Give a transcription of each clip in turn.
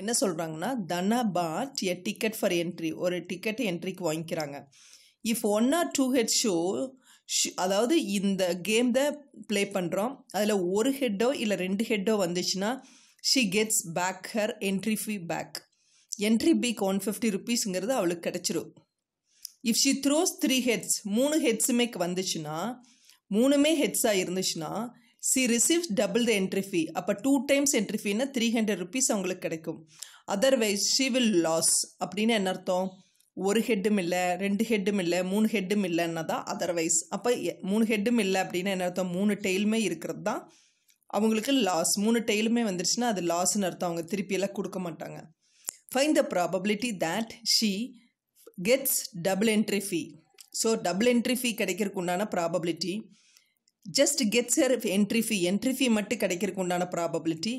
என்ன சொல்கிறாங்கன்னா Dhana bought a ticket for entry ஒரு டிக்கெட் என்ட்ரிக்கு வாங்கிக்கிறாங்க if one or two head show அதாவது இந்த கேம் தான் ப்ளே பண்ணுறோம் அதில் ஒரு ஹெட்டோ இல்லை ரெண்டு ஹெட்டோ வந்துச்சுன்னா she gets back her entry fee back entry fee one fifty ருபீஸுங்கிறது அவளுக்கு கிடச்சிரும் if she throws three heads மூணு ஹெட்ஸுமே வந்துச்சுன்னா மூணுமே ஹெட்ஸாக இருந்துச்சுன்னா she receives double the entry fee அப்போ டூ டைம்ஸ் என்ட்ரி ஃபீனா த்ரீ ஹண்ட்ரட் ருபீஸ் அவங்களுக்கு கிடைக்கும் அதர்வைஸ் ஷீ வில் லாஸ் அப்படின்னு என்ன அர்த்தம் ஒரு ஹெட்டும் இல்லை ரெண்டு ஹெட்டும் இல்லை மூணு ஹெட்டும் இல்லைன்னா தான் அதர்வைஸ் அப்போ மூணு ஹெட்டும் இல்லை அப்படின்னா என்ன அர்த்தம் மூணு டெய்லுமே இருக்கிறது தான் அவங்களுக்கு லாஸ் மூணு டெய்லுமே வந்துருச்சுன்னா அது லாஸ்ன்னு அர்த்தம் அவங்க திருப்பியெல்லாம் கொடுக்க மாட்டாங்க fine the probability that she gets double entry fee so double entry fee கிடைக்கிறதுக்கு உண்டான probability just gets her entry fee entry fee மட்டும் கிடைக்கிறதுக்கு உண்டான probability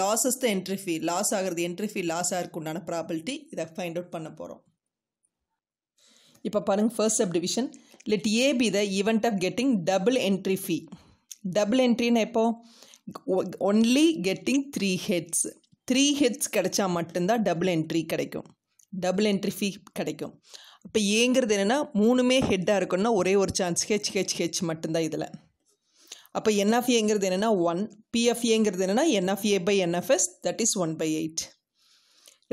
losses the entry fee loss ஆகிறது என்ட்ரி ஃபீ லாஸ் ஆகிறதுக்கு உண்டான ப்ராபபிலிட்டி இதை find out பண்ண போகிறோம் இப்போ பாருங்கள் first sub division let A be the event of getting double entry fee double என்ட்ரினா எப்போ only getting three heads three heads கிடைச்சா மட்டும்தான் டபுள் என்ட்ரி கிடைக்கும் டபுள் என்ட்ரி ஃபீ கிடைக்கும் இப்போ ஏங்கிறது என்னென்னா மூணுமே ஹெட்டாக இருக்குன்னா ஒரே ஒரு சான்ஸ் ஹெச் ஹெச் ஹெச் மட்டும்தான் இதில் அப்போ என்எஃப்ஏங்கிறது என்னென்னா ஒன் பிஎஃப்ஏங்கிறது என்னென்னா NFA by NFS that is one by eight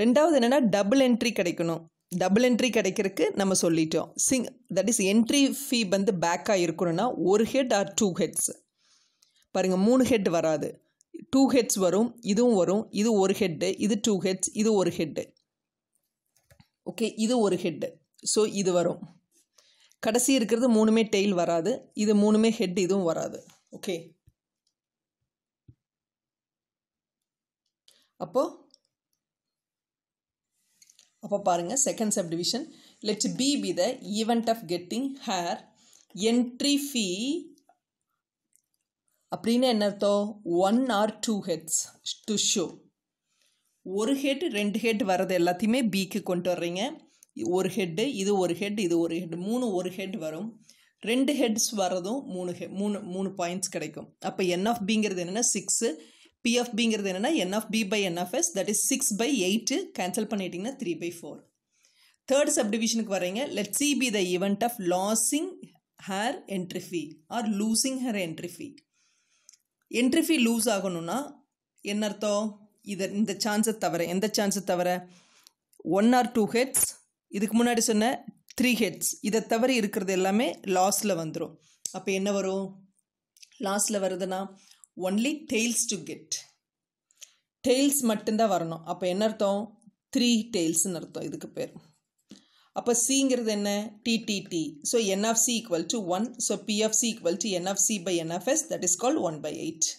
ரெண்டாவது என்னென்னா டபுள் என்ட்ரி கிடைக்கணும் டபுள் என்ட்ரி கிடைக்கிறதுக்கு நம்ம சொல்லிட்டோம் சிங் தட் இஸ் என்ட்ரி ஃபீ வந்து பேக்காக இருக்கணும்னா ஒரு ஹெட் ஆர் டூ ஹெட்ஸ் பாருங்கள் மூணு ஹெட் வராது டூ ஹெட்ஸ் வரும் இதுவும் வரும் இது ஒரு ஹெட்டு இது டூ ஹெட்ஸ் இது ஒரு ஹெட்டு ஓகே இது ஒரு ஹெட்டு ஸோ இது வரும் கடைசி இருக்கிறது மூணுமே டெய்ல் வராது இது மூணுமே ஹெட் இதுவும் வராது ஓகே அப்போது அப்போ பாருங்கள் second sub division let's B be the event of getting her entry fee அப்படின்னு என்ன அர்த்தம் one or two heads to show ஒரு ஹெட் ரெண்டு ஹெட் வர்றது எல்லாத்தையுமே பிக்கு கொண்டு வர்றீங்க ஒரு ஹெட்டு இது ஒரு ஹெட் இது ஒரு ஹெட் மூணு ஒரு ஹெட் வரும் ரெண்டு ஹெட்ஸ் வர்றதும் மூணு ஹெ மூணு மூணு பாயிண்ட்ஸ் கிடைக்கும் அப்போ பிங்கிறது என்னென்னா சிக்ஸு பிஎஃப்பிங்கிறது என்னென்னா B by NFS that is six by eight cancel பண்ணிட்டீங்கன்னா த்ரீ பை ஃபோர் தேர்ட் சப்டிவிஷனுக்கு வரீங்க let C be the event of losing her entry fee or losing her entry fee entry fee lose ஆகணும்னா என்ன அர்த்தம் இதை இந்த சான்ஸை தவிர எந்த சான்ஸை தவிர ஒன் ஆர் டூ ஹெட்ஸ் இதுக்கு முன்னாடி சொன்ன த்ரீ ஹெட்ஸ் இதை தவிர இருக்கிறது எல்லாமே லாஸில் வந்துடும் அப்போ என்ன வரும் லாஸில் வருதுன்னா only tails to get tails மட்டும்தான் வரணும் அப்போ என்ன அர்த்தம் த்ரீ டெய்ல்ஸ்னு அர்த்தம் இதுக்கு பேர் அப்போ சிங்கிறது என்ன TTT so NFC equal to one so PFC equal to NFC by NFS that is கால் ஒன் பை எயிட்